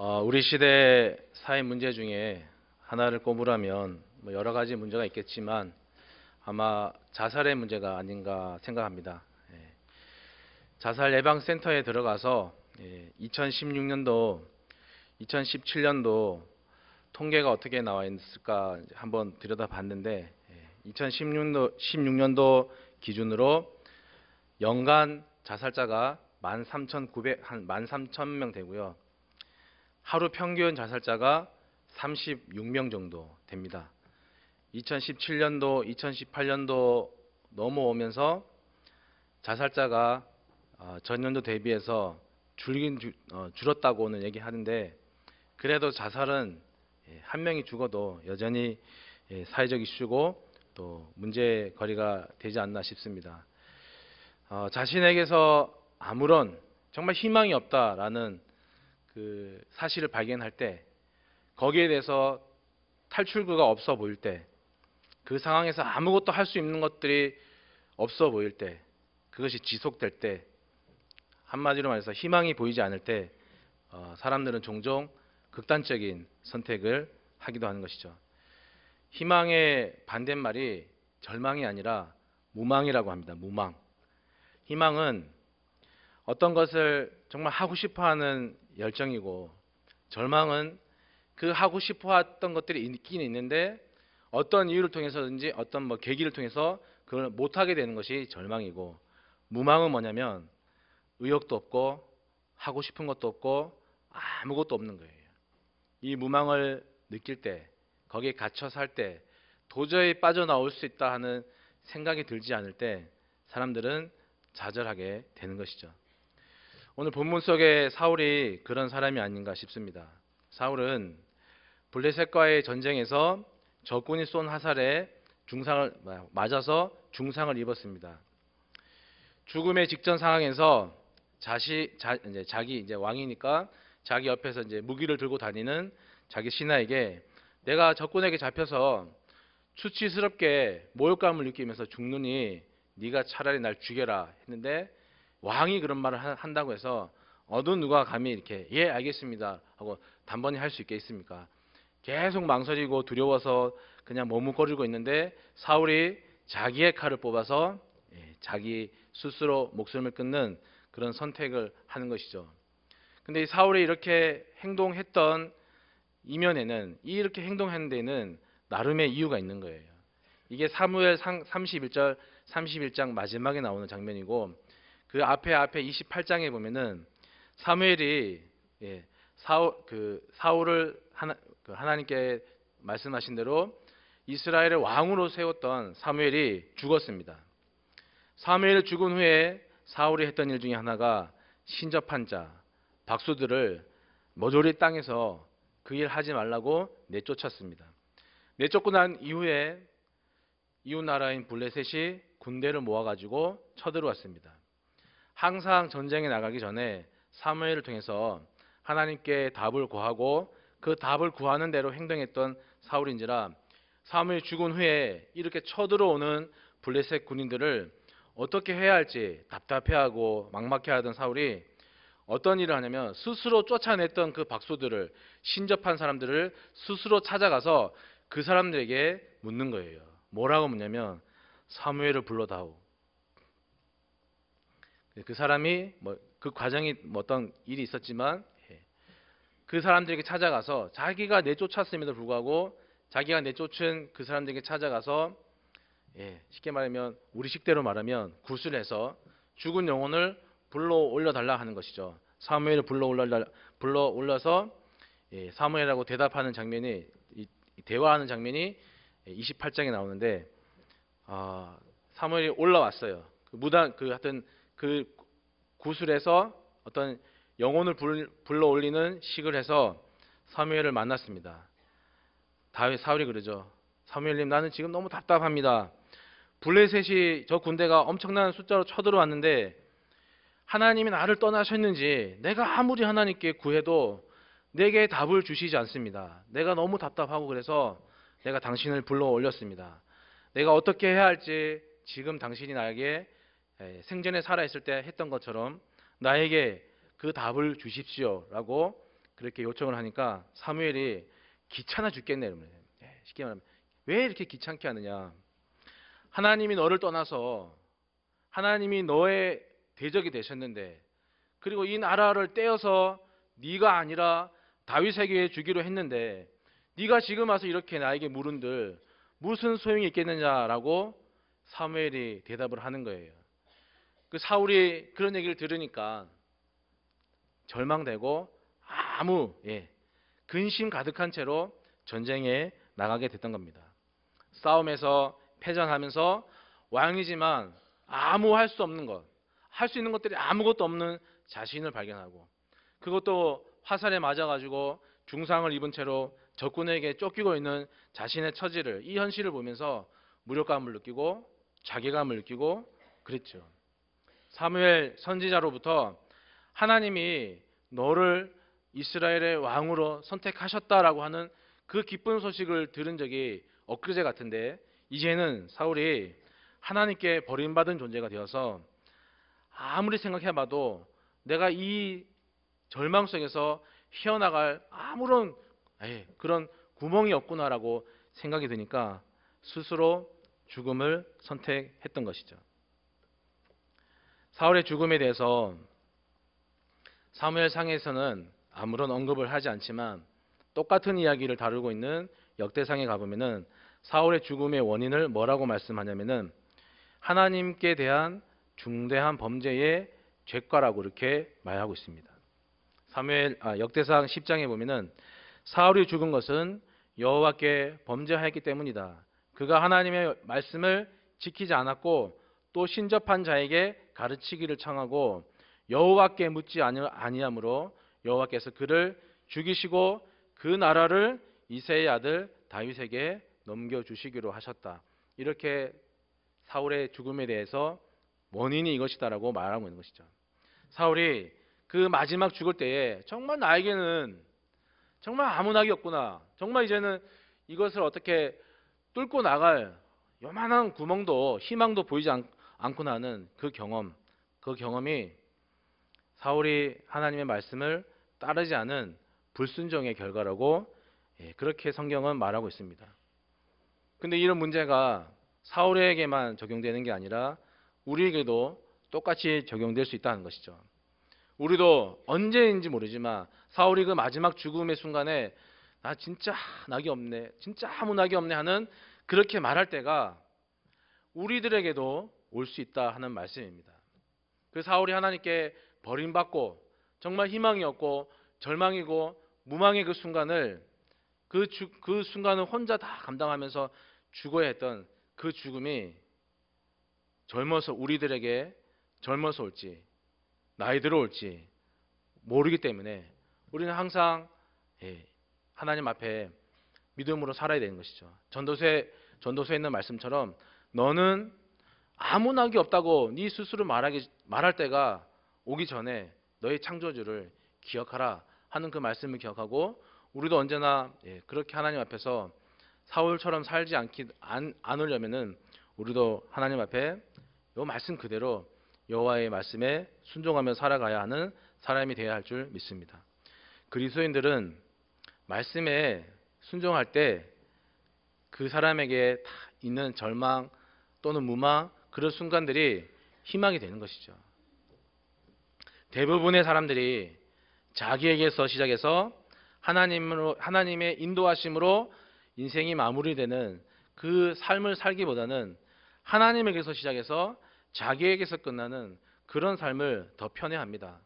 어, 우리 시대 사회 문제 중에 하나를 꼽으라면 뭐 여러 가지 문제가 있겠지만 아마 자살의 문제가 아닌가 생각합니다. 예. 자살 예방 센터에 들어가서 예, 2016년도, 2017년도 통계가 어떻게 나와 있을까 한번 들여다봤는데 예, 2016년도, 16년도 기준으로 연간 자살자가 13,900한 13,000명 되고요. 하루 평균 자살자가 36명 정도 됩니다. 2017년도, 2018년도 넘어오면서 자살자가 어, 전년도 대비해서 줄긴 줄, 어, 줄었다고는 얘기하는데 그래도 자살은 예, 한 명이 죽어도 여전히 예, 사회적 이슈고 또 문제거리가 되지 않나 싶습니다. 어, 자신에게서 아무런 정말 희망이 없다라는 그 사실을 발견할 때 거기에 대해서 탈출구가 없어 보일 때 그 상황에서 아무것도 할 수 있는 것들이 없어 보일 때 그것이 지속될 때 한마디로 말해서 희망이 보이지 않을 때 어, 사람들은 종종 극단적인 선택을 하기도 하는 것이죠. 희망의 반대말이 절망이 아니라 무망이라고 합니다. 무망. 희망은 어떤 것을 정말 하고 싶어 하는 열정이고 절망은 그 하고 싶어 했던 것들이 있긴 있는데 어떤 이유를 통해서든지 어떤 뭐 계기를 통해서 그걸 못하게 되는 것이 절망이고 무망은 뭐냐면 의욕도 없고 하고 싶은 것도 없고 아무것도 없는 거예요. 이 무망을 느낄 때 거기에 갇혀 살 때 도저히 빠져나올 수 있다 하는 생각이 들지 않을 때 사람들은 좌절하게 되는 것이죠. 오늘 본문 속에 사울이 그런 사람이 아닌가 싶습니다. 사울은 블레셋과의 전쟁에서 적군이 쏜 화살에 중상을 맞아서 중상을 입었습니다. 죽음의 직전 상황에서 자시, 자, 이제 자기 이제 왕이니까 자기 옆에서 이제 무기를 들고 다니는 자기 신하에게 내가 적군에게 잡혀서 수치스럽게 모욕감을 느끼면서 죽느니 네가 차라리 날 죽여라 했는데 왕이 그런 말을 한다고 해서 어느 누가 감히 이렇게 예 알겠습니다 하고 단번에 할 수 있겠습니까? 계속 망설이고 두려워서 그냥 머뭇거리고 있는데 사울이 자기의 칼을 뽑아서 예, 자기 스스로 목숨을 끊는 그런 선택을 하는 것이죠. 근데 이 사울이 이렇게 행동했던 이면에는 이렇게 행동하는 데는 나름의 이유가 있는 거예요. 이게 사무엘 31절 31장 마지막에 나오는 장면이고 그 앞에 앞에 28장에 보면은 사무엘이 예, 사울 그 사울을 하나, 그 하나님께 말씀하신 대로 이스라엘을 왕으로 세웠던 사무엘이 죽었습니다. 사무엘이 죽은 후에 사울이 했던 일 중에 하나가 신접한 자 박수들을 머조리 땅에서 그 일 하지 말라고 내쫓았습니다. 내쫓고 난 이후에 이웃 나라인 블레셋이 군대를 모아가지고 쳐들어왔습니다. 항상 전쟁에 나가기 전에 사무엘을 통해서 하나님께 답을 구하고 그 답을 구하는 대로 행동했던 사울인지라 사무엘 죽은 후에 이렇게 쳐들어오는 블레셋 군인들을 어떻게 해야 할지 답답해하고 막막해하던 사울이 어떤 일을 하냐면 스스로 쫓아냈던 그박수들을 신접한 사람들을 스스로 찾아가서 그 사람들에게 묻는 거예요. 뭐라고 묻냐면 사무엘을 불러다오. 예, 그 사람이 뭐 그 과정이 뭐 어떤 일이 있었지만 예, 그 사람들에게 찾아가서 자기가 내쫓았음에도 불구하고 자기가 내쫓은 그 사람들에게 찾아가서 예, 쉽게 말하면 우리 식대로 말하면 구슬해서 죽은 영혼을 불러 올려달라 하는 것이죠. 사무엘을 불러 올라 불러 올라서 사무엘하고 대답하는 장면이 대화하는 장면이 28장에 나오는데 어, 사무엘이 올라왔어요. 그 무당 그 하여튼 그 구슬에서 어떤 영혼을 불러 올리는 식을 해서 사무엘을 만났습니다. 다윗 사울이 그러죠. 사무엘님 나는 지금 너무 답답합니다. 블레셋이 저 군대가 엄청난 숫자로 쳐들어왔는데 하나님이 나를 떠나셨는지 내가 아무리 하나님께 구해도 내게 답을 주시지 않습니다. 내가 너무 답답하고 그래서 내가 당신을 불러 올렸습니다. 내가 어떻게 해야 할지 지금 당신이 나에게 예, 생전에 살아있을 때 했던 것처럼 나에게 그 답을 주십시오라고 그렇게 요청을 하니까 사무엘이 귀찮아 죽겠네 예, 쉽게 말하면 왜 이렇게 귀찮게 하느냐 하나님이 너를 떠나서 하나님이 너의 대적이 되셨는데 그리고 이 나라를 떼어서 네가 아니라 다윗에게 주기로 했는데 네가 지금 와서 이렇게 나에게 물은들 무슨 소용이 있겠느냐라고 사무엘이 대답을 하는 거예요. 그 사울이 그런 얘기를 들으니까 절망되고 아무 예, 근심 가득한 채로 전쟁에 나가게 됐던 겁니다. 싸움에서 패전하면서 왕이지만 아무 할 수 없는 것, 할 수 있는 것들이 아무것도 없는 자신을 발견하고 그것도 화살에 맞아가지고 중상을 입은 채로 적군에게 쫓기고 있는 자신의 처지를 이 현실을 보면서 무력감을 느끼고 자괴감을 느끼고 그랬죠. 사무엘 선지자로부터 하나님이 너를 이스라엘의 왕으로 선택하셨다라고 하는 그 기쁜 소식을 들은 적이 엊그제 같은데 이제는 사울이 하나님께 버림받은 존재가 되어서 아무리 생각해봐도 내가 이 절망 속에서 헤어나갈 아무런 그런 구멍이 없구나라고 생각이 드니까 스스로 죽음을 선택했던 것이죠. 사울의 죽음에 대해서 사무엘상에서는 아무런 언급을 하지 않지만 똑같은 이야기를 다루고 있는 역대상에 가보면 사울의 죽음의 원인을 뭐라고 말씀하냐면 하나님께 대한 중대한 범죄의 죄과라고 이렇게 말하고 있습니다. 사무엘 아, 역대상 10장에 보면 사울이 죽은 것은 여호와께 범죄하였기 때문이다. 그가 하나님의 말씀을 지키지 않았고 또 신접한 자에게 가르치기를 청하고 여호와께 묻지 아니함으로 여호와께서 그를 죽이시고 그 나라를 이세의 아들 다윗에게 넘겨 주시기로 하셨다. 이렇게 사울의 죽음에 대해서 원인이 이것이다라고 말하고 있는 것이죠. 사울이 그 마지막 죽을 때에 정말 나에게는 정말 아무나기였구나. 정말 이제는 이것을 어떻게 뚫고 나갈 요만한 구멍도 희망도 보이지 않, 안고 나는 그 경험, 그 경험이 사울이 하나님의 말씀을 따르지 않은 불순종의 결과라고 예, 그렇게 성경은 말하고 있습니다. 근데 이런 문제가 사울에게만 적용되는 게 아니라 우리에게도 똑같이 적용될 수 있다는 것이죠. 우리도 언제인지 모르지만 사울이 그 마지막 죽음의 순간에 나 진짜 낙이 없네, 진짜 아무 낙이 없네 하는 그렇게 말할 때가 우리들에게도 올수 있다 하는 말씀입니다. 그 사울이 하나님께 버림받고 정말 희망이 없고 절망이고 무망의 그 순간을 그, 주, 그 순간을 혼자 다 감당하면서 죽어야 했던 그 죽음이 젊어서 우리들에게 젊어서 올지 나이 들어 올지 모르기 때문에 우리는 항상 예, 하나님 앞에 믿음으로 살아야 되는 것이죠. 전도서에 전도서에 있는 말씀처럼 너는 아무 낙이 없다고 네 스스로 말하기, 말할 때가 오기 전에 너의 창조주를 기억하라 하는 그 말씀을 기억하고 우리도 언제나 예, 그렇게 하나님 앞에서 사울처럼 살지 않기 안, 으려면은 우리도 하나님 앞에 요 말씀 그대로 여호와의 말씀에 순종하며 살아가야 하는 사람이 되어야 할 줄 믿습니다. 그리스도인들은 말씀에 순종할 때 그 사람에게 다 있는 절망 또는 무망 그런 순간들이 희망이 되는 것이죠. 대부분의 사람들이 자기에게서 시작해서 하나님으로, 하나님의 인도하심으로 인생이 마무리되는 그 삶을 살기보다는 하나님에게서 시작해서 자기에게서 끝나는 그런 삶을 더편해합니다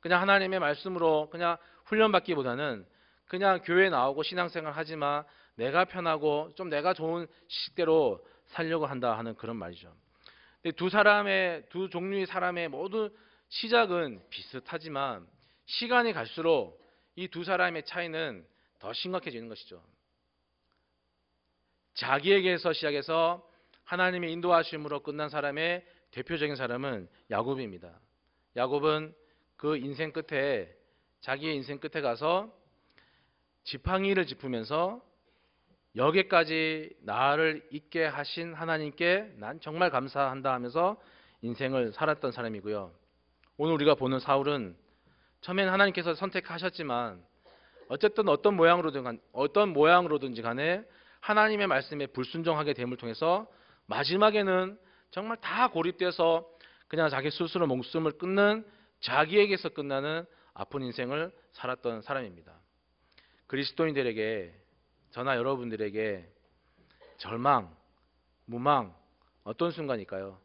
그냥 하나님의 말씀으로 그냥 훈련받기보다는 그냥 교회 나오고 신앙생활 하지만 내가 편하고 좀 내가 좋은 식대로 살려고 한다 하는 그런 말이죠. 근데 두 사람의 두 종류의 사람의 모두 시작은 비슷하지만 시간이 갈수록 이 두 사람의 차이는 더 심각해지는 것이죠. 자기에게서 시작해서 하나님의 인도하심으로 끝난 사람의 대표적인 사람은 야곱입니다. 야곱은 그 인생 끝에 자기의 인생 끝에 가서 지팡이를 짚으면서 여기까지 나를 있게 하신 하나님께 난 정말 감사한다 하면서 인생을 살았던 사람이고요. 오늘 우리가 보는 사울은 처음엔 하나님께서 선택하셨지만 어쨌든 어떤 모양으로든 간, 어떤 모양으로든지 간에 하나님의 말씀에 불순종하게 됨을 통해서 마지막에는 정말 다 고립돼서 그냥 자기 스스로 목숨을 끊는 자기에게서 끝나는 아픈 인생을 살았던 사람입니다. 그리스도인들에게 저나 여러분들에게 절망, 무망 어떤 순간일까요?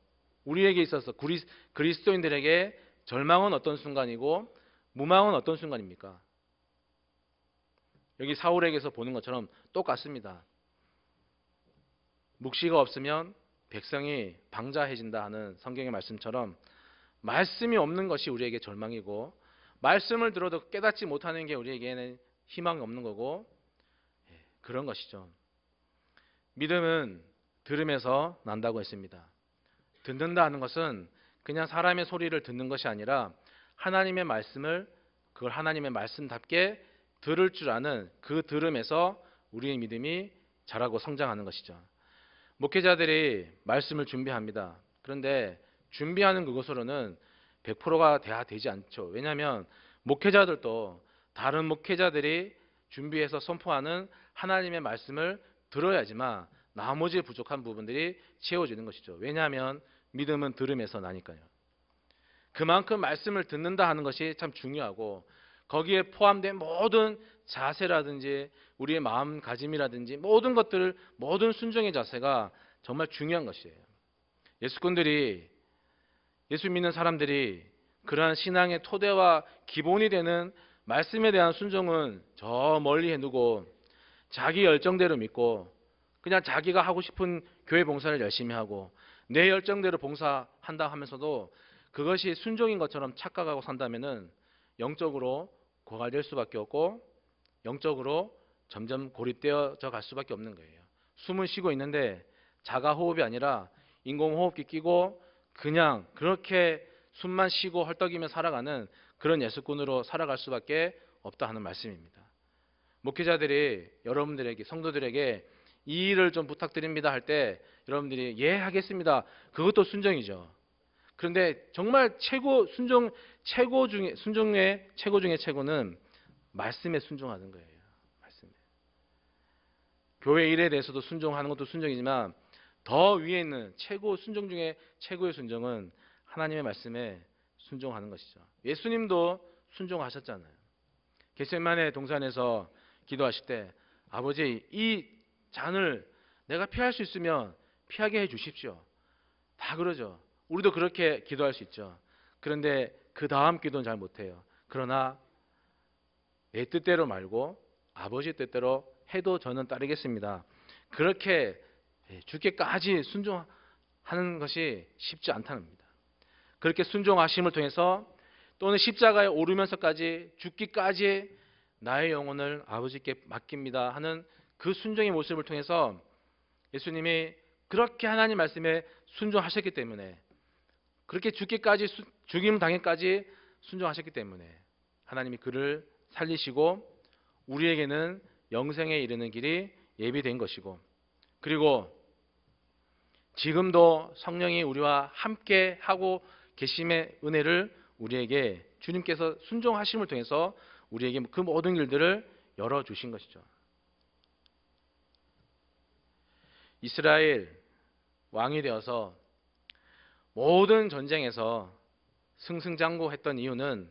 우리에게 있어서 그리스, 그리스도인들에게 절망은 어떤 순간이고 무망은 어떤 순간입니까? 여기 사울에게서 보는 것처럼 똑같습니다. 묵시가 없으면 백성이 방자해진다 하는 성경의 말씀처럼 말씀이 없는 것이 우리에게 절망이고 말씀을 들어도 깨닫지 못하는 게 우리에게는 희망이 없는 거고 그런 것이죠. 믿음은 들음에서 난다고 했습니다. 듣는다 는 것은 그냥 사람의 소리를 듣는 것이 아니라 하나님의 말씀을 그걸 하나님의 말씀답게 들을 줄 아는 그 들음에서 우리의 믿음이 자라고 성장하는 것이죠. 목회자들이 말씀을 준비합니다. 그런데 준비하는 그것으로는 100%가 돼야 되지 않죠. 왜냐하면 목회자들도 다른 목회자들이 준비해서 선포하는 하나님의 말씀을 들어야지만 나머지 부족한 부분들이 채워지는 것이죠. 왜냐하면 믿음은 들음에서 나니까요. 그만큼 말씀을 듣는다 하는 것이 참 중요하고 거기에 포함된 모든 자세라든지 우리의 마음가짐이라든지 모든 것들 모든 순종의 자세가 정말 중요한 것이에요. 예수꾼들이 예수 믿는 사람들이 그러한 신앙의 토대와 기본이 되는 말씀에 대한 순종은 저 멀리 해두고 자기 열정대로 믿고 그냥 자기가 하고 싶은 교회 봉사를 열심히 하고 내 열정대로 봉사한다 하면서도 그것이 순종인 것처럼 착각하고 산다면은 영적으로 고갈될 수밖에 없고 영적으로 점점 고립되어져 갈 수밖에 없는 거예요. 숨을 쉬고 있는데 자가 호흡이 아니라 인공호흡기 끼고 그냥 그렇게 숨만 쉬고 헐떡이며 살아가는 그런 예수꾼으로 살아갈 수밖에 없다 하는 말씀입니다. 목회자들이 여러분들에게 성도들에게 이 일을 좀 부탁드립니다 할 때 여러분들이 예 하겠습니다. 그것도 순종이죠. 그런데 정말 최고 순종 최고 중에 순종의 최고 중에 최고는 말씀에 순종하는 거예요. 말씀에. 교회 일에 대해서도 순종하는 것도 순종이지만 더 위에 있는 최고 순종 중에 최고의 순종은 하나님의 말씀에 순종하는 것이죠. 예수님도 순종하셨잖아요. 개세만의 동산에서 기도하실 때 아버지 이 잔을 내가 피할 수 있으면 피하게 해 주십시오. 다 그러죠. 우리도 그렇게 기도할 수 있죠. 그런데 그 다음 기도는 잘 못해요. 그러나 내 뜻대로 말고 아버지 뜻대로 해도 저는 따르겠습니다. 그렇게 죽께까지 예, 순종하는 것이 쉽지 않다는 겁니다. 그렇게 순종하심을 통해서 또는 십자가에 오르면서까지 죽기까지 나의 영혼을 아버지께 맡깁니다 하는 그 순종의 모습을 통해서 예수님이 그렇게 하나님 말씀에 순종하셨기 때문에 그렇게 죽기까지 죽임 당해까지 순종하셨기 때문에 하나님이 그를 살리시고 우리에게는 영생에 이르는 길이 예비된 것이고 그리고 지금도 성령이 우리와 함께 하고 계심의 은혜를 우리에게 주님께서 순종하심을 통해서 우리에게 그 모든 길들을 열어주신 것이죠. 이스라엘 왕이 되어서 모든 전쟁에서 승승장구했던 이유는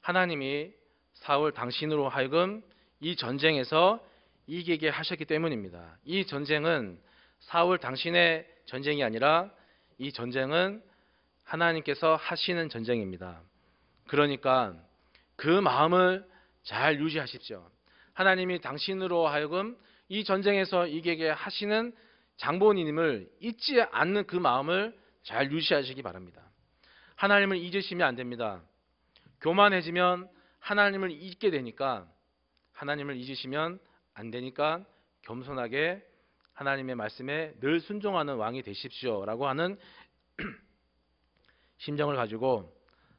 하나님이 사울 당신으로 하여금 이 전쟁에서 이기게 하셨기 때문입니다. 이 전쟁은 사울 당신의 전쟁이 아니라 이 전쟁은 하나님께서 하시는 전쟁입니다. 그러니까 그 마음을 잘 유지하십시오. 하나님이 당신으로 하여금 이 전쟁에서 이기게 하시는 장본인임을 잊지 않는 그 마음을 잘 유지하시기 바랍니다. 하나님을 잊으시면 안 됩니다. 교만해지면 하나님을 잊게 되니까 하나님을 잊으시면 안 되니까 겸손하게 하나님의 말씀에 늘 순종하는 왕이 되십시오라고 하는 심정을 가지고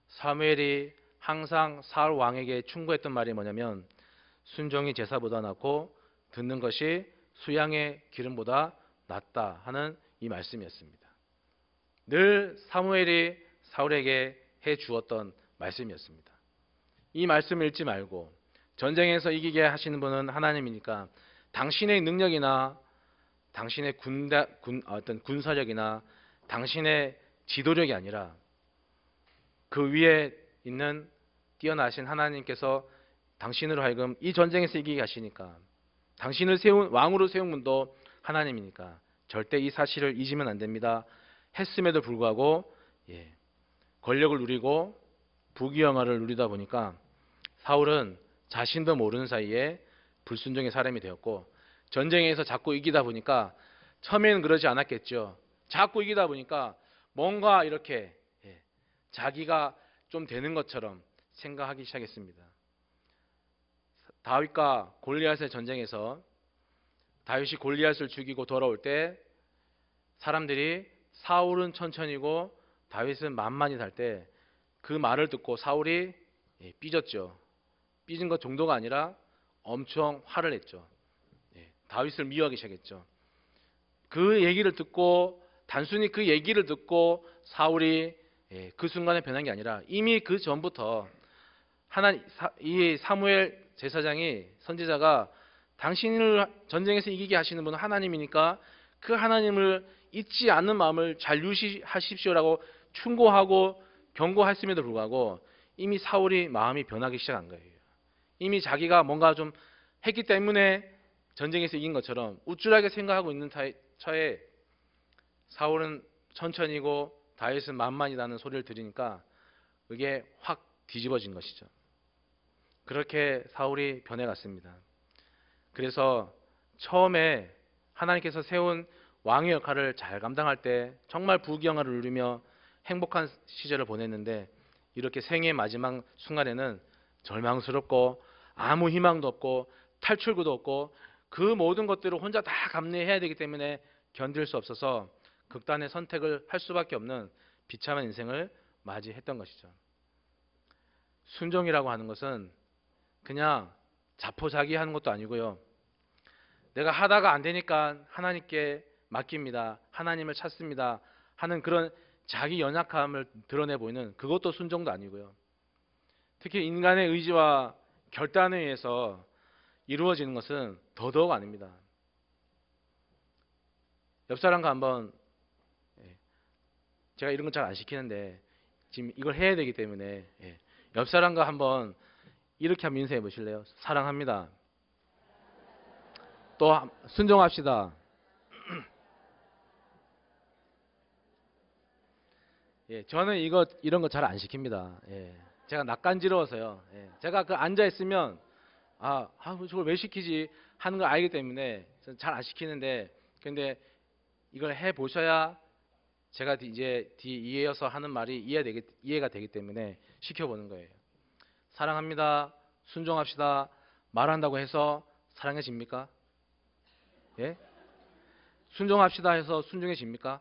사무엘이 항상 사울 왕에게 충고했던 말이 뭐냐면 순종이 제사보다 낫고 듣는 것이 수양의 기름보다 낫다 하는 이 말씀이었습니다. 늘 사무엘이 사울에게 해 주었던 말씀이었습니다. 이 말씀을 읽지 말고 전쟁에서 이기게 하시는 분은 하나님이니까 당신의 능력이나 당신의 군다, 군, 어, 어떤 군사력이나 당신의 지도력이 아니라 그 위에 있는 뛰어나신 하나님께서 당신으로 하여금 이 전쟁에서 이기게 하시니까 당신을 세운 왕으로 세운 분도 하나님이니까 절대 이 사실을 잊으면 안 됩니다. 했음에도 불구하고 예, 권력을 누리고 부귀영화를 누리다 보니까 사울은 자신도 모르는 사이에 불순종의 사람이 되었고 전쟁에서 자꾸 이기다 보니까 처음에는 그러지 않았겠죠. 자꾸 이기다 보니까 뭔가 이렇게 예, 자기가 좀 되는 것처럼 생각하기 시작했습니다. 다윗과 골리앗의 전쟁에서 다윗이 골리앗을 죽이고 돌아올 때 사람들이 사울은 천천히고 다윗은 만만히 살 때 그 말을 듣고 사울이 예, 삐졌죠. 삐진 것 정도가 아니라 엄청 화를 냈죠. 예, 다윗을 미워하기 시작했죠. 그 얘기를 듣고 단순히 그 얘기를 듣고 사울이 예, 그 순간에 변한 게 아니라 이미 그 전부터 하나님 이 사무엘 제사장이 선지자가 당신을 전쟁에서 이기게 하시는 분은 하나님이니까 그 하나님을 잊지 않는 마음을 잘유시하십시오라고 충고하고 경고했음에도 불구하고 이미 사울이 마음이 변하기 시작한 거예요. 이미 자기가 뭔가 좀 했기 때문에 전쟁에서 이긴 것처럼 우쭐하게 생각하고 있는 차에 사울은 천천히고 다윗은 만만이라는 소리를 들으니까 그게 확 뒤집어진 것이죠. 그렇게 사울이 변해갔습니다. 그래서 처음에 하나님께서 세운 왕의 역할을 잘 감당할 때 정말 부귀영화를 누리며 행복한 시절을 보냈는데 이렇게 생애의 마지막 순간에는 절망스럽고 아무 희망도 없고 탈출구도 없고 그 모든 것들을 혼자 다 감내해야 되기 때문에 견딜 수 없어서 극단의 선택을 할 수밖에 없는 비참한 인생을 맞이했던 것이죠. 순종이라고 하는 것은 그냥 자포자기하는 것도 아니고요. 내가 하다가 안 되니까 하나님께 맡깁니다. 하나님을 찾습니다. 하는 그런 자기 연약함을 드러내 보이는 그것도 순종도 아니고요. 특히 인간의 의지와 결단에 의해서 이루어지는 것은 더더욱 아닙니다. 옆 사람과 한번 예, 제가 이런 건 잘 안 시키는데 지금 이걸 해야 되기 때문에 예, 옆 사람과 한번 이렇게 한번 인사해 보실래요? 사랑합니다. 또 순종합시다. 예, 저는 이거 이런 거 잘 안 시킵니다. 예, 제가 낯간지러워서요. 예, 제가 그 앉아 있으면 아, 아, 뭐 저걸 왜 시키지 하는 걸 알기 때문에 잘 안 시키는데 근데 이걸 해 보셔야 제가 이제 뒤 이어서 하는 말이 이해되기, 이해가 되기 때문에 시켜보는 거예요. 사랑합니다, 순종합시다 말한다고 해서 사랑해집니까? 예? 순종합시다 해서 순종해집니까?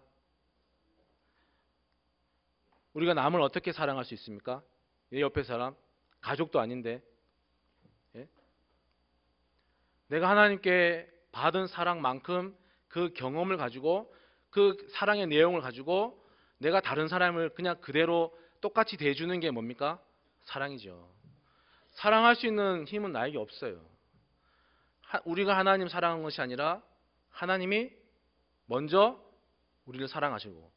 우리가 남을 어떻게 사랑할 수 있습니까? 내 옆에 사람, 가족도 아닌데. 예? 내가 하나님께 받은 사랑만큼 그 경험을 가지고 그 사랑의 내용을 가지고 내가 다른 사람을 그냥 그대로 똑같이 대주는게 뭡니까? 사랑이죠. 사랑할 수 있는 힘은 나에게 없어요. 우리가 하나님 사랑한 것이 아니라 하나님이 먼저 우리를 사랑하시고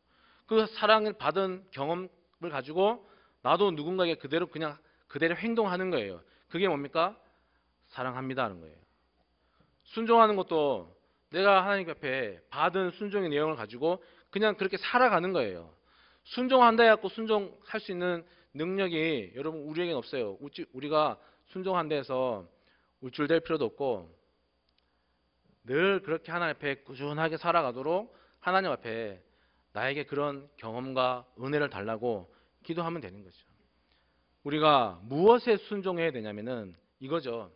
그 사랑을 받은 경험을 가지고 나도 누군가에게 그대로 그냥 그대로 행동하는 거예요. 그게 뭡니까? 사랑합니다 하는 거예요. 순종하는 것도 내가 하나님 앞에 받은 순종의 내용을 가지고 그냥 그렇게 살아가는 거예요. 순종한다 해갖고 순종할 수 있는 능력이 여러분 우리에겐 없어요. 우리가 순종한 데서 우쭐될 필요도 없고 늘 그렇게 하나님 앞에 꾸준하게 살아가도록 하나님 앞에 나에게 그런 경험과 은혜를 달라고 기도하면 되는 거죠. 우리가 무엇에 순종해야 되냐면은 이거죠.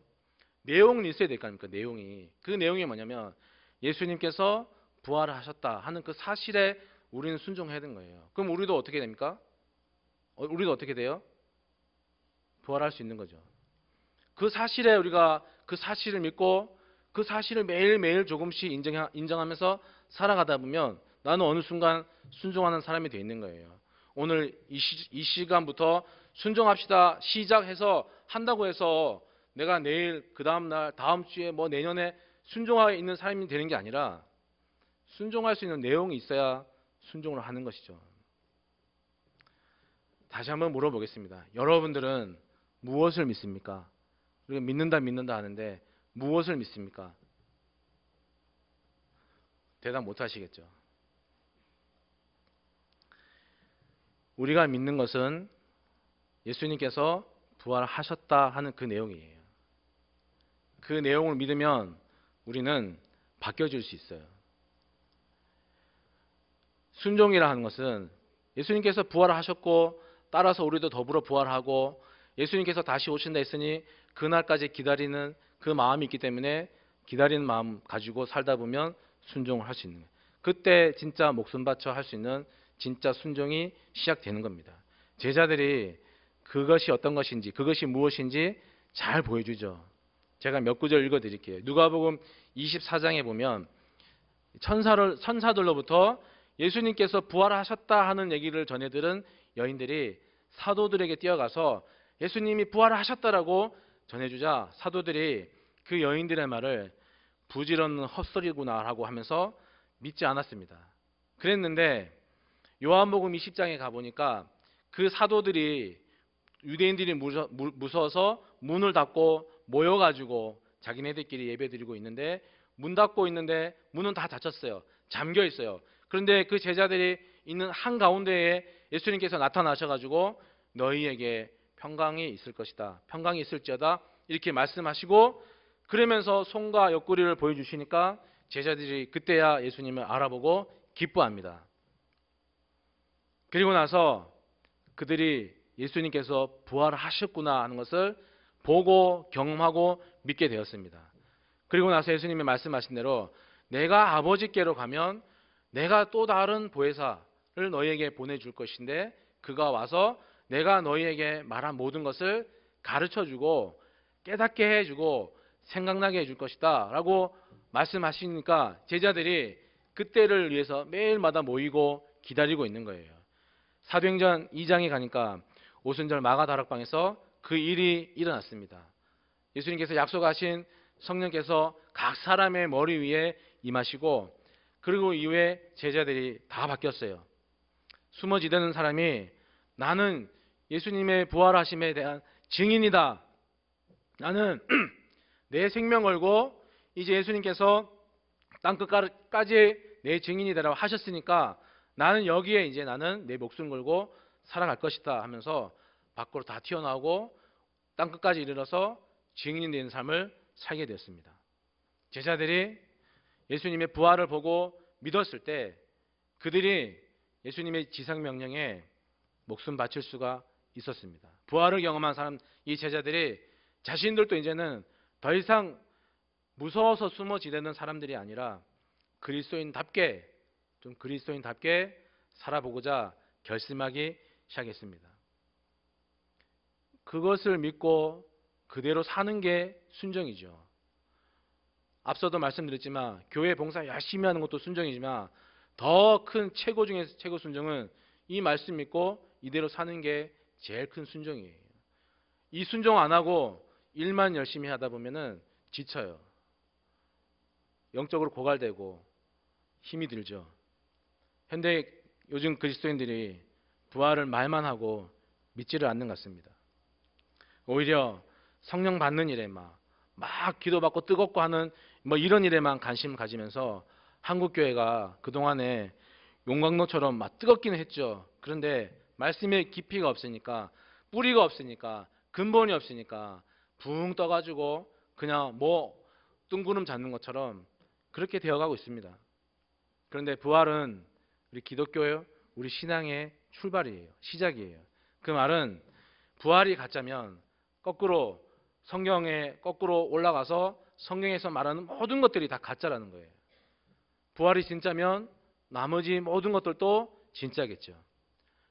내용이 있어야 될거 아닙니까? 내용이. 그 내용이 뭐냐면 예수님께서 부활을 하셨다 하는 그 사실에 우리는 순종해야 되는 거예요. 그럼 우리도 어떻게 됩니까? 어, 우리도 어떻게 돼요? 부활할 수 있는 거죠. 그 사실에 우리가 그 사실을 믿고 그 사실을 매일매일 조금씩 인정, 하면서 살아가다 보면 나는 어느 순간 순종하는 사람이 되어 있는 거예요. 오늘 이, 시, 이 시간부터 순종합시다 시작해서 한다고 해서 내가 내일 그 다음 날 다음 주에 뭐 내년에 순종할 있는 사람이 되는 게 아니라 순종할 수 있는 내용이 있어야 순종을 하는 것이죠. 다시 한번 물어보겠습니다. 여러분들은 무엇을 믿습니까? 우리가 믿는다 믿는다 하는데 무엇을 믿습니까? 대답 못 하시겠죠. 우리가 믿는 것은 예수님께서 부활하셨다 하는 그 내용이에요. 그 내용을 믿으면 우리는 바뀌어질 수 있어요. 순종이라 하는 것은 예수님께서 부활하셨고 따라서 우리도 더불어 부활하고 예수님께서 다시 오신다 했으니 그날까지 기다리는 그 마음이 있기 때문에 기다리는 마음 가지고 살다 보면 순종을 할 수 있는 거예요. 그때 진짜 목숨 바쳐 할 수 있는 진짜 순종이 시작되는 겁니다. 제자들이 그것이 어떤 것인지 그것이 무엇인지 잘 보여주죠. 제가 몇 구절 읽어드릴게요. 누가복음 24장에 보면 천사를, 천사들로부터 예수님께서 부활하셨다 하는 얘기를 전해들은 여인들이 사도들에게 뛰어가서 예수님이 부활하셨다라고 전해주자 사도들이 그 여인들의 말을 부지런한 헛소리구나라고 하면서 믿지 않았습니다. 그랬는데 요한복음 20장에 가보니까 그 사도들이 유대인들이 무서워서 문을 닫고 모여가지고 자기네들끼리 예배드리고 있는데 문 닫고 있는데 문은 다 닫혔어요. 잠겨 있어요. 그런데 그 제자들이 있는 한 가운데에 예수님께서 나타나셔가지고 너희에게 평강이 있을 것이다. 평강이 있을지어다. 이렇게 말씀하시고 그러면서 손과 옆구리를 보여주시니까 제자들이 그때야 예수님을 알아보고 기뻐합니다. 그리고 나서 그들이 예수님께서 부활하셨구나 하는 것을 보고 경험하고 믿게 되었습니다. 그리고 나서 예수님이 말씀하신 대로 내가 아버지께로 가면 내가 또 다른 보혜사, 사자를 너희에게 보내줄 것인데 그가 와서 내가 너희에게 말한 모든 것을 가르쳐주고 깨닫게 해주고 생각나게 해줄 것이다 라고 말씀하시니까 제자들이 그때를 위해서 매일마다 모이고 기다리고 있는 거예요. 사도행전 2장에 가니까 오순절 마가 다락방에서 그 일이 일어났습니다. 예수님께서 약속하신 성령께서 각 사람의 머리 위에 임하시고 그리고 이후에 제자들이 다 바뀌었어요. 숨어지대는 사람이 나는 예수님의 부활하심에 대한 증인이다. 나는 내 생명 걸고 이제 예수님께서 땅끝까지 내 증인이 되라고 하셨으니까 나는 여기에 이제 나는 내 목숨 걸고 살아갈 것이다 하면서 밖으로 다 튀어나오고 땅끝까지 이르러서 증인이 된 삶을 살게 됐습니다. 제자들이 예수님의 부활을 보고 믿었을 때 그들이 예수님의 지상 명령에 목숨 바칠 수가 있었습니다. 부활을 경험한 사람 이 제자들이 자신들도 이제는 더 이상 무서워서 숨어 지내는 사람들이 아니라 그리스도인답게 좀 그리스도인답게 살아보고자 결심하기 시작했습니다. 그것을 믿고 그대로 사는 게 순정이죠. 앞서도 말씀드렸지만 교회 봉사 열심히 하는 것도 순정이지만 더큰 최고 중에서 최고 순종은 이 말씀 믿고 이대로 사는 게 제일 큰 순종이에요. 이 순종 안 하고 일만 열심히 하다 보면은 지쳐요. 영적으로 고갈되고 힘이 들죠. 현대 요즘 그리스도인들이 부활을 말만 하고 믿지를 않는 것 같습니다. 오히려 성령 받는 일에 막, 막 기도받고 뜨겁고 하는 뭐 이런 일에만 관심 을 가지면서 한국교회가 그동안에 용광로처럼 뜨겁기는 했죠. 그런데 말씀의 깊이가 없으니까 뿌리가 없으니까 근본이 없으니까 붕 떠가지고 그냥 뭐 뜬구름 잡는 것처럼 그렇게 되어가고 있습니다. 그런데 부활은 우리 기독교요, 우리 신앙의 출발이에요. 시작이에요. 그 말은 부활이 가짜면 거꾸로 성경에 거꾸로 올라가서 성경에서 말하는 모든 것들이 다 가짜라는 거예요. 부활이 진짜면 나머지 모든 것들도 진짜겠죠.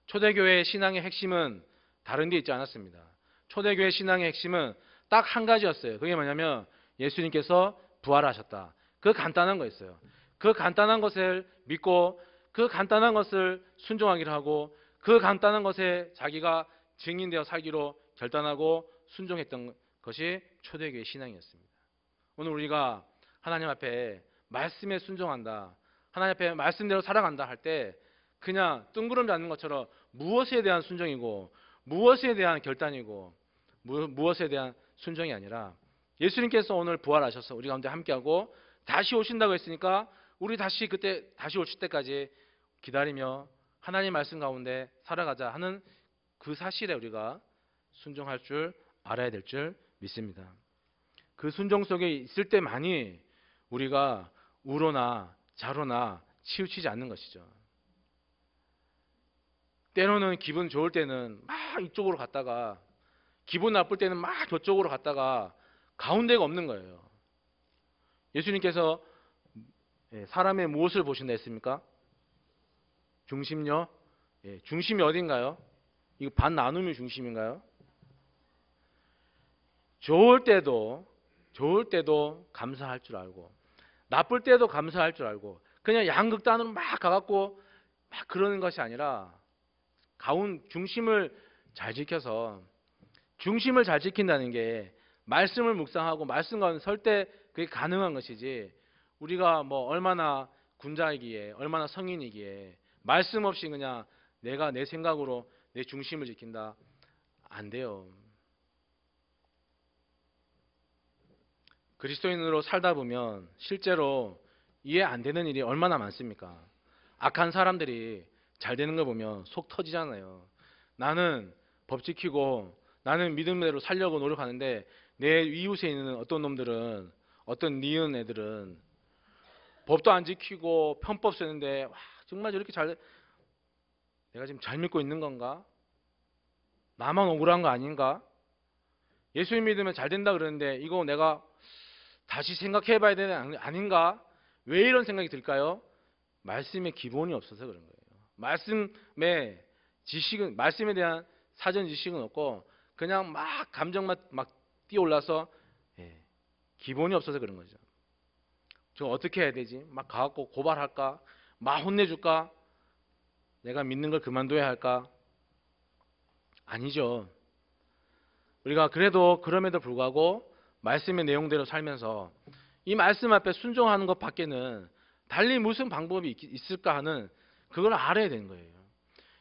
초대교회의 신앙의 핵심은 다른 게 있지 않았습니다. 초대교회 신앙의 핵심은 딱 한 가지였어요. 그게 뭐냐면 예수님께서 부활하셨다. 그 간단한 거였어요. 그 간단한 것을 믿고 그 간단한 것을 순종하기로 하고 그 간단한 것에 자기가 증인되어 살기로 결단하고 순종했던 것이 초대교회 신앙이었습니다. 오늘 우리가 하나님 앞에 말씀에 순종한다. 하나님 앞에 말씀대로 살아간다 할 때 그냥 뜬구름 않는 것처럼 무엇에 대한 순종이고 무엇에 대한 결단이고 무, 무엇에 대한 순종이 아니라 예수님께서 오늘 부활하셔서 우리 가운데 함께하고 다시 오신다고 했으니까 우리 다시 그때 다시 오실 때까지 기다리며 하나님 말씀 가운데 살아가자 하는 그 사실에 우리가 순종할 줄 알아야 될 줄 믿습니다. 그 순종 속에 있을 때많이 우리가 우로나 자로나 치우치지 않는 것이죠. 때로는 기분 좋을 때는 막 이쪽으로 갔다가 기분 나쁠 때는 막 저쪽으로 갔다가 가운데가 없는 거예요. 예수님께서 예, 사람의 무엇을 보신다 했습니까? 중심요? 예, 중심이 어딘가요? 이거 반 나눔이 중심인가요? 좋을 때도 좋을 때도 감사할 줄 알고 나쁠 때도 감사할 줄 알고 그냥 양극단으로 막 가갖고 막 그러는 것이 아니라 가운 중심을 잘 지켜서 중심을 잘 지킨다는 게 말씀을 묵상하고 말씀 과는설때 그게 가능한 것이지 우리가 뭐 얼마나 군자이기에 얼마나 성인이기에 말씀 없이 그냥 내가 내 생각으로 내 중심을 지킨다 안 돼요. 그리스도인으로 살다 보면 실제로 이해 안 되는 일이 얼마나 많습니까? 악한 사람들이 잘 되는 걸 보면 속 터지잖아요. 나는 법 지키고 나는 믿음대로 살려고 노력하는데 내 이웃에 있는 어떤 놈들은 어떤 니은 애들은 법도 안 지키고 편법 쓰는데 와 정말 저렇게 잘 내가 지금 잘 믿고 있는 건가? 나만 억울한 거 아닌가? 예수님 믿으면 잘 된다 그러는데 이거 내가 다시 생각해 봐야 되는 아, 아닌가? 왜 이런 생각이 들까요? 말씀의 기본이 없어서 그런 거예요. 말씀의 지식은 말씀에 대한 사전 지식은 없고 그냥 막 감정만 막 뛰어올라서 예, 기본이 없어서 그런 거죠. 저 어떻게 해야 되지? 막 가갖고 고발할까? 막 혼내줄까? 내가 믿는 걸 그만둬야 할까? 아니죠. 우리가 그래도 그럼에도 불구하고 말씀의 내용대로 살면서 이 말씀 앞에 순종하는 것 밖에는 달리 무슨 방법이 있을까 하는 그걸 알아야 되는 거예요.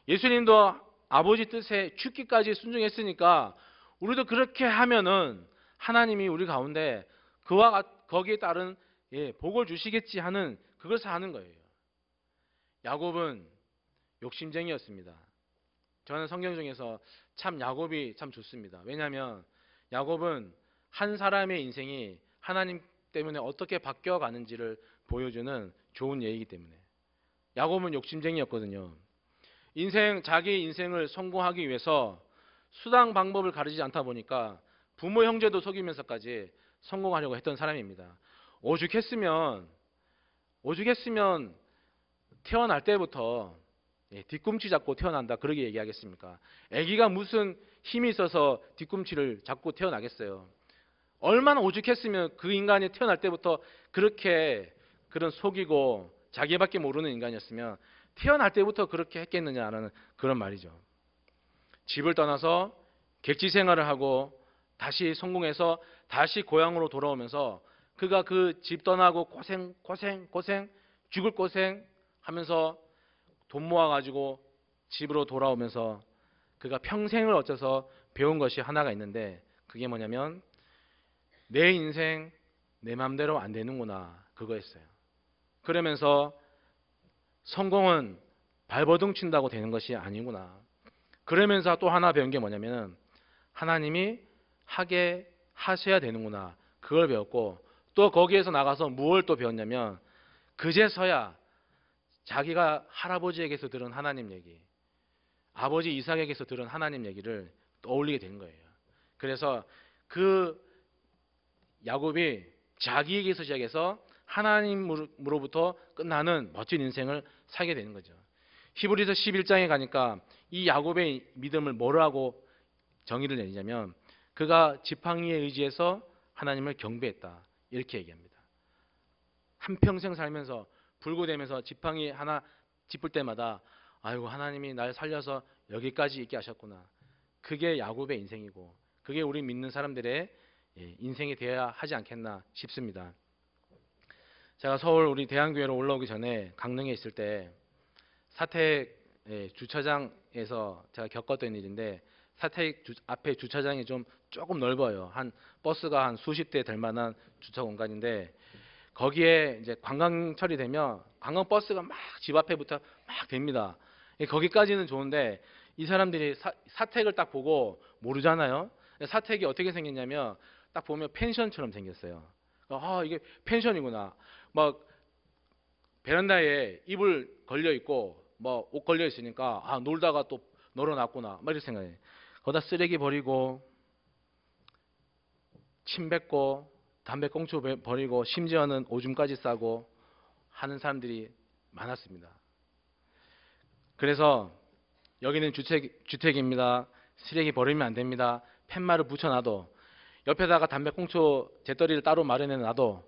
예수님도 아버지 뜻에 죽기까지 순종했으니까 우리도 그렇게 하면은 하나님이 우리 가운데 그와 거기에 따른 예, 복을 주시겠지 하는 그것을 하는 거예요. 야곱은 욕심쟁이였습니다. 저는 성경 중에서 참 야곱이 참 좋습니다. 왜냐하면 야곱은 한 사람의 인생이 하나님 때문에 어떻게 바뀌어 가는지를 보여주는 좋은 예이기 때문에 야곱은 욕심쟁이였거든요. 인생 자기 인생을 성공하기 위해서 수당 방법을 가르치지 않다 보니까 부모 형제도 속이면서까지 성공하려고 했던 사람입니다. 오죽했으면 오죽했으면 태어날 때부터 예, 뒤꿈치 잡고 태어난다 그렇게 얘기하겠습니까? 아기가 무슨 힘이 있어서 뒤꿈치를 잡고 태어나겠어요. 얼마나 오죽했으면 그 인간이 태어날 때부터 그렇게 그런 속이고 자기밖에 모르는 인간이었으면 태어날 때부터 그렇게 했겠느냐라는 그런 말이죠. 집을 떠나서 객지 생활을 하고 다시 성공해서 다시 고향으로 돌아오면서 그가 그 집 떠나고 고생 고생 고생 죽을 고생 하면서 돈 모아 가지고 집으로 돌아오면서 그가 평생을 어째서 배운 것이 하나가 있는데 그게 뭐냐면 내 인생 내 맘대로 안 되는구나 그거했어요 그러면서 성공은 발버둥 친다고 되는 것이 아니구나. 그러면서 또 하나 배운 게 뭐냐면은 하나님이 하게 하셔야 되는구나. 그걸 배웠고 또 거기에서 나가서 무엇을 또 배웠냐면 그제서야 자기가 할아버지에게서 들은 하나님 얘기, 아버지 이삭에게서 들은 하나님 얘기를 떠올리게 된 거예요. 그래서 그 야곱이 자기에게서 시작해서 하나님으로부터 끝나는 멋진 인생을 살게 되는 거죠. 히브리서 11장에 가니까 이 야곱의 믿음을 뭐라고 정의를 내리냐면 그가 지팡이에 의지해서 하나님을 경배했다. 이렇게 얘기합니다. 한평생 살면서 불구되면서 지팡이 하나 짚을 때마다 아이고 하나님이 날 살려서 여기까지 있게 하셨구나. 그게 야곱의 인생이고 그게 우리 믿는 사람들의 예, 인생이 되어야 하지 않겠나 싶습니다. 제가 서울 우리 대한교회로 올라오기 전에 강릉에 있을 때 사택 예, 주차장에서 제가 겪었던 일인데 사택 앞에 주차장이 좀 조금 넓어요. 한 버스가 한 수십 대 될 만한 주차 공간인데 거기에 이제 관광철이 되면 관광 버스가 막 집 앞에부터 막 됩니다. 예, 거기까지는 좋은데 이 사람들이 사, 사택을 딱 보고 모르잖아요. 사택이 어떻게 생겼냐면 딱 보면 펜션처럼 생겼어요. 그러니까, 아 이게 펜션이구나. 막 베란다에 이불 걸려 있고 뭐 옷 걸려 있으니까 아 놀다가 또 널어놨구나. 막 이런 생각이. 거기다 쓰레기 버리고 침 뱉고 담배꽁초 버리고 심지어는 오줌까지 싸고 하는 사람들이 많았습니다. 그래서 여기는 주택, 주택입니다. 쓰레기 버리면 안 됩니다. 팻말을 붙여놔도 옆에다가 담배꽁초 재떨이를 따로 마련해 놔도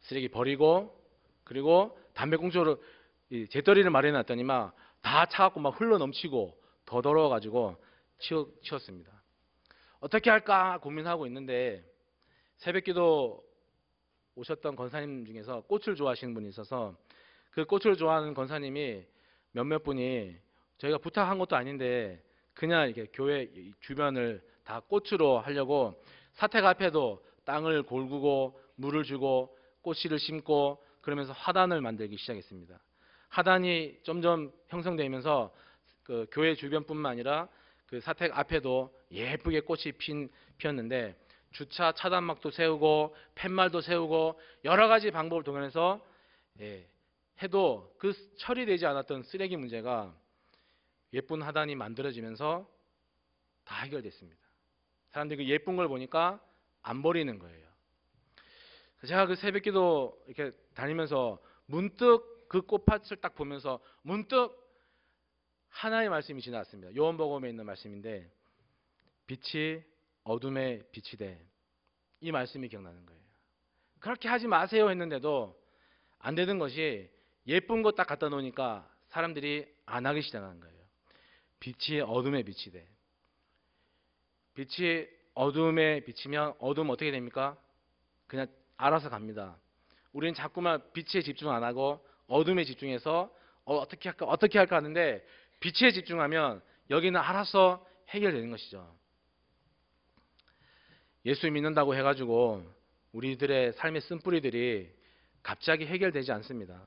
쓰레기 버리고 그리고 담배꽁초를 재떨이를 마련해 놨더니만 다 차갖고 막 흘러 넘치고 더 더러워가지고 치웠, 치웠습니다. 어떻게 할까 고민하고 있는데 새벽기도 오셨던 권사님 중에서 꽃을 좋아하시는 분이 있어서 그 꽃을 좋아하는 권사님이 몇몇 분이 저희가 부탁한 것도 아닌데 그냥 이렇게 교회 주변을 다 꽃으로 하려고 사택 앞에도 땅을 골구고 물을 주고 꽃씨를 심고 그러면서 화단을 만들기 시작했습니다. 화단이 점점 형성되면서 그 교회 주변뿐만 아니라 그 사택 앞에도 예쁘게 꽃이 핀, 피었는데 주차 차단막도 세우고 팻말도 세우고 여러 가지 방법을 동원해서 예, 해도 그 처리되지 않았던 쓰레기 문제가 예쁜 화단이 만들어지면서 다 해결됐습니다. 사람들이 그 예쁜 걸 보니까 안 버리는 거예요. 제가 그 새벽기도 이렇게 다니면서 문득 그 꽃밭을 딱 보면서 문득 하나의 말씀이 지났습니다 요한복음에 있는 말씀인데 빛이 어둠에 빛이 돼. 이 말씀이 기억나는 거예요. 그렇게 하지 마세요 했는데도 안 되는 것이 예쁜 것 딱 갖다 놓으니까 사람들이 안 하기 시작하는 거예요. 빛이 어둠에 빛이 돼. 빛이 어둠에 비치면 어둠 어떻게 됩니까? 그냥 알아서 갑니다. 우리는 자꾸만 빛에 집중 안 하고 어둠에 집중해서 어, 떻게 할까 어떻게 할까 하는데 빛에 집중하면 여기는 알아서 해결되는 것이죠. 예수 믿는다고 해가지고 우리들의 삶의 쓴뿌리들이 갑자기 해결되지 않습니다.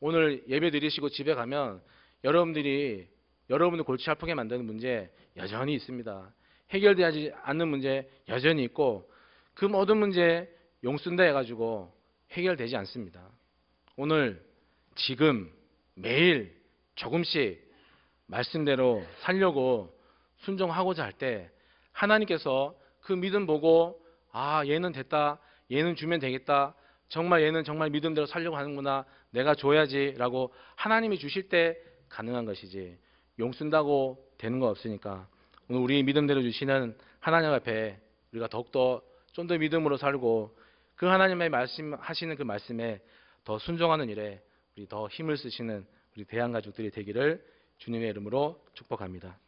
오늘 예배 드리시고 집에 가면 여러분들이 여러분을 골치 아프게 만드는 문제 여전히 있습니다. 해결되지 않는 문제 여전히 있고 그 모든 문제 용쓴다 해가지고 해결되지 않습니다. 오늘 지금 매일 조금씩 말씀대로 살려고 순종하고자 할 때 하나님께서 그 믿음 보고 아 얘는 됐다 얘는 주면 되겠다 정말 얘는 정말 믿음대로 살려고 하는구나 내가 줘야지라고 하나님이 주실 때 가능한 것이지 용쓴다고 되는 거 없으니까 오늘 우리 믿음대로 주시는 하나님 앞에 우리가 더욱더 좀 더 믿음으로 살고 그 하나님의 말씀하시는 그 말씀에 더 순종하는 일에 우리 더 힘을 쓰시는 우리 대한 가족들이 되기를 주님의 이름으로 축복합니다.